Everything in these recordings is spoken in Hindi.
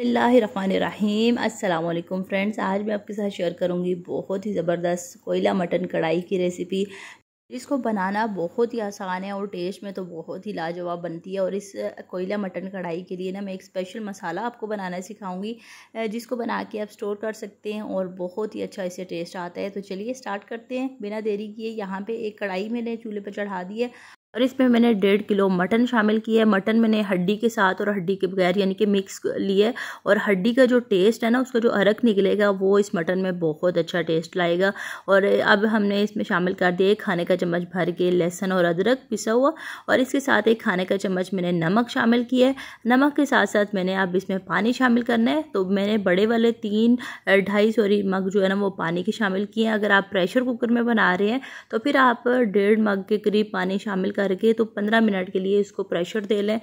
रहीम अस्सलाम फ्रेंड्स आज मैं आपके साथ शेयर करूंगी बहुत ही ज़बरदस्त कोयला मटन कढ़ाई की रेसिपी इसको बनाना बहुत ही आसान है और टेस्ट में तो बहुत ही लाजवाब बनती है और इस कोयला मटन कढ़ाई के लिए ना मैं एक स्पेशल मसाला आपको बनाना सिखाऊंगी जिसको बना के आप स्टोर कर सकते हैं और बहुत ही अच्छा इसे टेस्ट आता है तो चलिए स्टार्ट करते हैं बिना देरी किए यहाँ पे एक कढ़ाई मैंने चूल्हे पर चढ़ा दी है और इसमें मैंने डेढ़ किलो मटन शामिल किया है मटन मैंने हड्डी के साथ और हड्डी के बगैर यानी कि मिक्स लिया है और हड्डी का जो टेस्ट है ना उसका जो अरक निकलेगा वो इस मटन में बहुत अच्छा टेस्ट लाएगा और अब हमने इसमें शामिल कर दिया एक खाने का चम्मच भर के लहसन और अदरक पिसा हुआ और इसके साथ एक खाने का चम्मच मैंने नमक शामिल किया है नमक के साथ साथ मैंने अब इसमें पानी शामिल करना है तो मैंने बड़े वाले तीन ढाई सॉरी मग जो है ना वो पानी के शामिल किए हैं अगर आप प्रेशर कुकर में बना रहे हैं तो फिर आप डेढ़ मग के करीब पानी शामिल करके तो पंद्रह मिनट के लिए इसको प्रेशर दे लें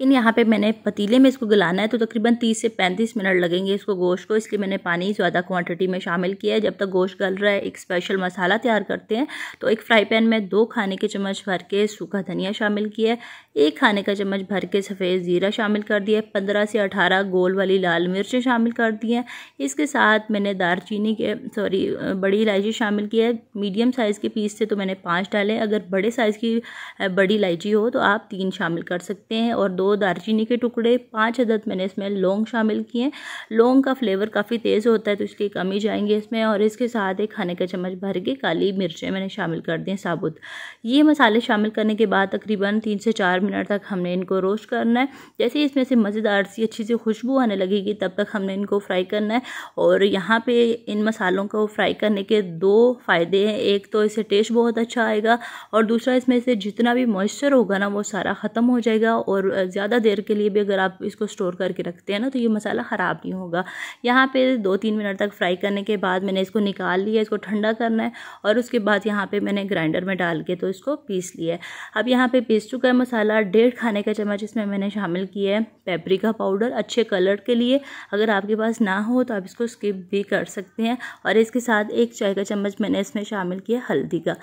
लेकिन यहाँ पे मैंने पतीले में इसको गलाना है तो तकरीबन 30 से 35 मिनट लगेंगे इसको गोश्त को इसलिए मैंने पानी ज़्यादा क्वांटिटी में शामिल किया है जब तक गोश्त गल रहा है एक स्पेशल मसाला तैयार करते हैं तो एक फ्राई पैन में दो खाने के चम्मच भर के सूखा धनिया शामिल किया है एक खाने का चम्मच भर के सफ़ेद ज़ीरा शामिल कर दिया है पंद्रह से अठारह गोल वाली लाल मिर्चें शामिल कर दी हैं इसके साथ मैंने दारचीनी के सॉरी बड़ी इलायची शामिल की है मीडियम साइज़ के पीस से तो मैंने पाँच डाले अगर बड़े साइज़ की बड़ी इलायची हो तो आप तीन शामिल कर सकते हैं और दो दो दारचीनी के टुकड़े पाँच अदद मैंने इसमें लौंग शामिल किए लौंग का फ्लेवर काफ़ी तेज़ होता है तो इसकी कमी जाएंगे इसमें और इसके साथ एक खाने का चम्मच भर के काली मिर्चें मैंने शामिल कर दी साबुत ये मसाले शामिल करने के बाद तकरीबन तीन से चार मिनट तक हमने इनको रोस्ट करना है जैसे ही इसमें से मज़ेदार सी अच्छी सी खुशबू आने लगेगी तब तक हमने इनको फ्राई करना है और यहाँ पर इन मसालों को फ्राई करने के दो फ़ायदे हैं एक तो इससे टेस्ट बहुत अच्छा आएगा और दूसरा इसमें से जितना भी मॉइस्चर होगा ना वो सारा ख़त्म हो जाएगा और ज़्यादा देर के लिए भी अगर आप इसको स्टोर करके रखते हैं ना तो ये मसाला ख़राब नहीं होगा यहाँ पे दो तीन मिनट तक फ्राई करने के बाद मैंने इसको निकाल लिया इसको ठंडा करना है और उसके बाद यहाँ पे मैंने ग्राइंडर में डाल के तो इसको पीस लिया है अब यहाँ पे पीस चुका है मसाला डेढ़ खाने का चम्मच इसमें मैंने शामिल किया है पेपरिका पाउडर अच्छे कलर के लिए अगर आपके पास ना हो तो आप इसको स्किप भी कर सकते हैं और इसके साथ एक चाय का चम्मच मैंने इसमें शामिल किया हल्दी का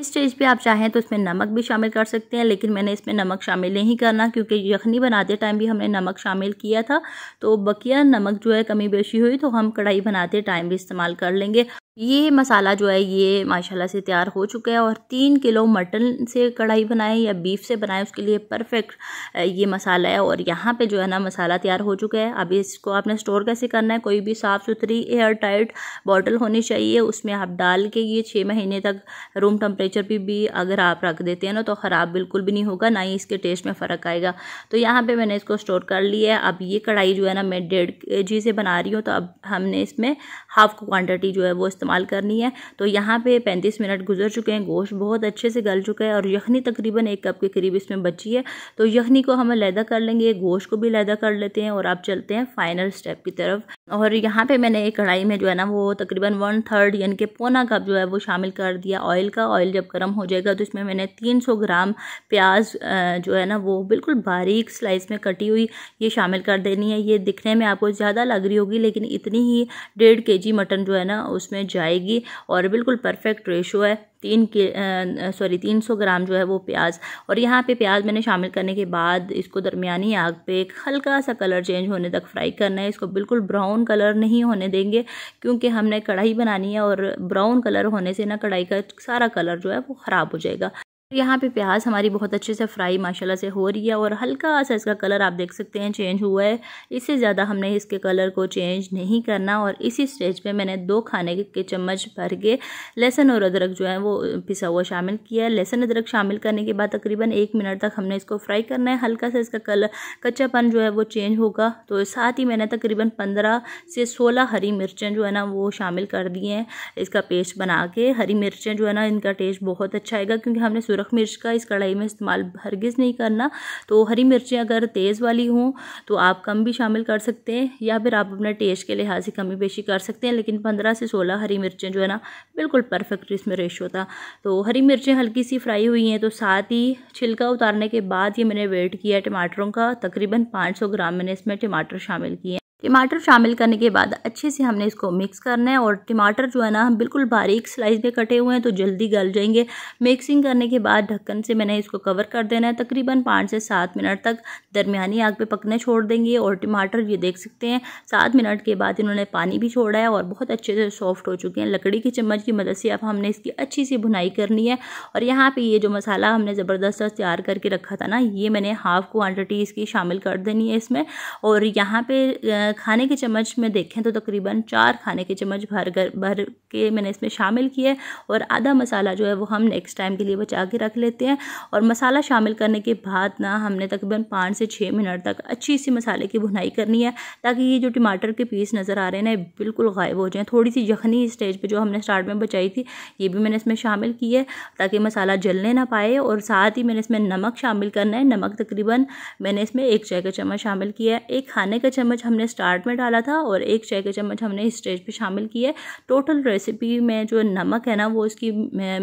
इस स्टेज पे आप चाहें तो इसमें नमक भी शामिल कर सकते हैं लेकिन मैंने इसमें नमक शामिल नहीं करना क्योंकि यखनी बनाते टाइम भी हमने नमक शामिल किया था तो बकिया नमक जो है कमी बेशी हुई तो हम कढ़ाई बनाते टाइम भी इस्तेमाल कर लेंगे ये मसाला जो है ये माशाल्लाह से तैयार हो चुका है और तीन किलो मटन से कढ़ाई बनाएं या बीफ से बनाएं उसके लिए परफेक्ट ये मसाला है और यहाँ पे जो है ना मसाला तैयार हो चुका है अब इसको आपने स्टोर कैसे करना है कोई भी साफ़ सुथरी एयर टाइट बॉटल होनी चाहिए उसमें आप डाल के ये छः महीने तक रूम टम्परेचर पर भी अगर आप रख देते हैं ना तो ख़राब बिल्कुल भी नहीं होगा ना ही इसके टेस्ट में फ़र्क आएगा तो यहाँ पर मैंने इसको स्टोर कर लिया है अब ये कढ़ाई जो है ना मैं डेढ़ के जी से बना रही हूँ तो अब हमने इसमें हाफ क्वान्टिटी जो है वो इस्तेमाल करनी है तो यहाँ पे पैंतीस मिनट गुजर चुके हैं गोश्त बहुत अच्छे से गल चुका है और यखनी तकरीबन एक कप के करीब इसमें बची है तो यखनी को हम लैदा कर लेंगे गोश्त को भी लैदा कर लेते हैं और आप चलते हैं फाइनल स्टेप की तरफ और यहाँ पे मैंने एक कढ़ाई में जो है ना वो तकरीबन वन थर्ड यानी कि पौना कप जो है वो शामिल कर दिया ऑयल का ऑयल जब गर्म हो जाएगा तो इसमें मैंने 300 ग्राम प्याज जो है ना वो बिल्कुल बारीक स्लाइस में कटी हुई ये शामिल कर देनी है ये दिखने में आपको ज़्यादा लग रही होगी लेकिन इतनी ही डेढ़ के जी मटन जो है ना उसमें जाएगी और बिल्कुल परफेक्ट रेशो है तीन के सॉरी तीन सौ ग्राम जो है वो प्याज और यहाँ पे प्याज मैंने शामिल करने के बाद इसको दरमियानी आग पे एक हल्का सा कलर चेंज होने तक फ्राई करना है इसको बिल्कुल ब्राउन कलर नहीं होने देंगे क्योंकि हमने कढ़ाई बनानी है और ब्राउन कलर होने से ना कढ़ाई का सारा कलर जो है वो ख़राब हो जाएगा तो यहाँ पे प्याज हमारी बहुत अच्छे से फ्राई माशाल्लाह से हो रही है और हल्का सा इसका कलर आप देख सकते हैं चेंज हुआ है इससे ज़्यादा हमने इसके कलर को चेंज नहीं करना और इसी स्टेज पे मैंने दो खाने के चम्मच भर के लहसुन और अदरक जो है वो पिसा हुआ शामिल किया है लहसुन अदरक शामिल करने के बाद तकरीबन एक मिनट तक हमने इसको फ्राई करना है हल्का सा इसका कलर कच्चापन जो है वो चेंज होगा तो साथ ही मैंने तकरीबन पंद्रह से सोलह हरी मिर्चें जो है ना वो शामिल कर दी हैं इसका पेस्ट बना के हरी मिर्चें जो है ना इनका टेस्ट बहुत अच्छा आएगा क्योंकि हमने सुरख मिर्च का इस कढ़ाई में इस्तेमाल हरगिज़ नहीं करना तो हरी मिर्चें अगर तेज़ वाली हों तो आप कम भी शामिल कर सकते हैं या फिर आप अपने टेस्ट के लिहाज से कमी पेशी कर सकते हैं लेकिन पंद्रह से सोलह हरी मिर्चें जो है ना बिल्कुल परफेक्ट इसमें रेशो था तो हरी मिर्चें हल्की सी फ्राई हुई हैं तो साथ ही छिलका उतारने के बाद ये मैंने वेट किया टमाटरों का तकरीबन पाँच सौ ग्राम मैंने इसमें टमाटर शामिल किए टमाटर शामिल करने के बाद अच्छे से हमने इसको मिक्स करना है और टमाटर जो है ना हम बिल्कुल बारीक स्लाइस में कटे हुए हैं तो जल्दी गल जाएंगे मिक्सिंग करने के बाद ढक्कन से मैंने इसको कवर कर देना है तकरीबन पाँच से सात मिनट तक दरमियानी आग पे पकने छोड़ देंगे और टमाटर ये देख सकते हैं सात मिनट के बाद इन्होंने पानी भी छोड़ा है और बहुत अच्छे से सॉफ्ट हो चुके हैं लकड़ी की चम्मच की मदद से अब हमने इसकी अच्छी सी भुनाई करनी है और यहाँ पर ये जो मसाला हमने ज़बरदस्त तैयार करके रखा था ना ये मैंने हाफ़ क्वान्टिटी इसकी शामिल कर देनी है इसमें और यहाँ पर खाने के चम्मच में देखें तो तकरीबन चार खाने के चम्मच भर कर भर के मैंने इसमें शामिल किए और आधा मसाला जो है वो हम नेक्स्ट टाइम के लिए बचा के रख लेते हैं और मसाला शामिल करने के बाद ना हमने तकरीबन पाँच से छः मिनट तक अच्छी सी मसाले की भुनाई करनी है ताकि ये जो टमाटर के पीस नज़र आ रहे हैं ना बिल्कुल गायब हो जाएँ थोड़ी सी यखनी स्टेज पर जो हमने स्टार्ट में बचाई थी ये भी मैंने इसमें शामिल की है ताकि मसाला जलने ना पाए और साथ ही मैंने इसमें नमक शामिल करना है नमक तकरीबन मैंने इसमें एक चाय का चम्मच शामिल किया है एक खाने का चम्मच हमने स्टार्ट में डाला था और एक चाय के चम्मच हमने स्टेज पे शामिल किया है टोटल रेसिपी में जो नमक है ना वो इसकी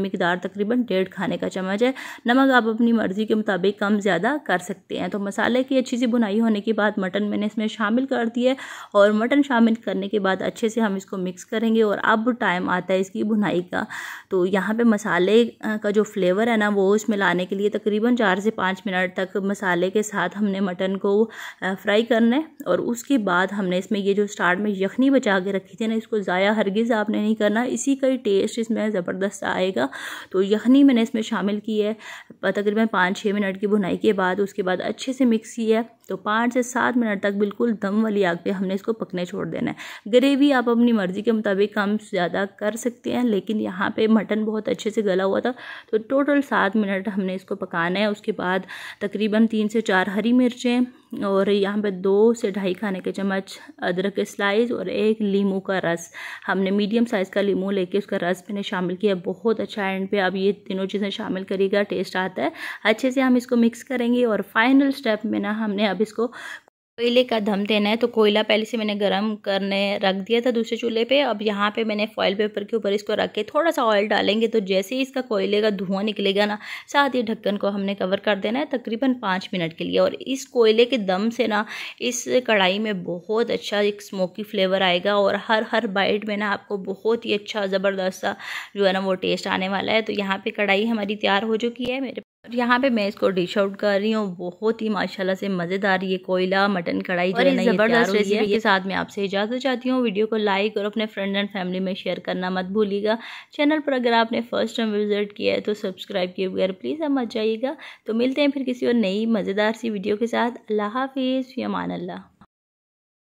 मकदार तकरीबन डेढ़ खाने का चम्मच है नमक आप अपनी मर्ज़ी के मुताबिक कम ज़्यादा कर सकते हैं तो मसाले की अच्छी सी बुनाई होने के बाद मटन मैंने इसमें शामिल कर दिया है और मटन शामिल करने के बाद अच्छे से हम इसको मिक्स करेंगे और अब टाइम आता है इसकी बुनाई का तो यहाँ पर मसाले का जो फ्लेवर है ना वो इसमें लाने के लिए तकरीबन चार से पाँच मिनट तक मसाले के साथ हमने मटन को फ्राई करना है और उसके बाद बाद हमने इसमें ये जो स्टार्ट में यखनी बचा के रखी थी ना इसको ज़ाया हरगिज़ आपने नहीं करना इसी का ही टेस्ट इसमें ज़बरदस्त आएगा तो यखनी मैंने इसमें शामिल की है तकरीबन पाँच छः मिनट की भुनाई के बाद उसके बाद अच्छे से मिक्स किया तो पाँच से सात मिनट तक बिल्कुल दम वाली आग पे हमने इसको पकने छोड़ देना है ग्रेवी आप अपनी मर्ज़ी के मुताबिक कम ज़्यादा कर सकते हैं लेकिन यहाँ पे मटन बहुत अच्छे से गला हुआ था तो टोटल सात मिनट हमने इसको पकाना है उसके बाद तकरीबन तीन से चार हरी मिर्चें और यहाँ पे दो से ढाई खाने के चम्मच अदरक के स्लाइस और एक लीम का रस हमने मीडियम साइज़ का लीमू लेके उसका रस मैंने शामिल किया बहुत अच्छा एंड पे अब ये तीनों चीज़ें शामिल करिएगा टेस्ट आता है अच्छे से हम इसको मिक्स करेंगे और फाइनल स्टेप में ना हमने अब अब इसको कोयले का दम देना है तो कोयला पहले से मैंने गरम करने रख दिया था दूसरे चूल्हे पे अब यहाँ पे मैंने फॉयल पेपर के ऊपर इसको रख के थोड़ा सा ऑयल डालेंगे तो जैसे ही इसका कोयले का धुआं निकलेगा ना साथ ही ढक्कन को हमने कवर कर देना है तकरीबन पाँच मिनट के लिए और इस कोयले के दम से ना इस कढ़ाई में बहुत अच्छा एक स्मोकी फ्लेवर आएगा और हर हर बाइट में ना आपको बहुत ही अच्छा ज़बरदस्त सा जो है ना वो टेस्ट आने वाला है तो यहाँ पर कढ़ाई हमारी तैयार हो चुकी है मेरे और यहाँ पे मैं इसको डिश आउट कर रही हूँ बहुत ही माशाल्लाह से मज़ेदार ये कोयला मटन कढ़ाई ये ज़बरदस्त रेसिपी के साथ मैं आपसे इजाज़त चाहती हूँ वीडियो को लाइक और अपने फ्रेंड एंड फैमिली में शेयर करना मत भूलिएगा चैनल पर अगर आपने फर्स्ट टाइम विजिट किया है तो सब्सक्राइब किए बगैर प्लीज़ आप मत जाइएगा तो मिलते हैं फिर किसी और नई मज़ेदार सी वीडियो के साथ अल्लाह हाफिज़ यमान अल्लाह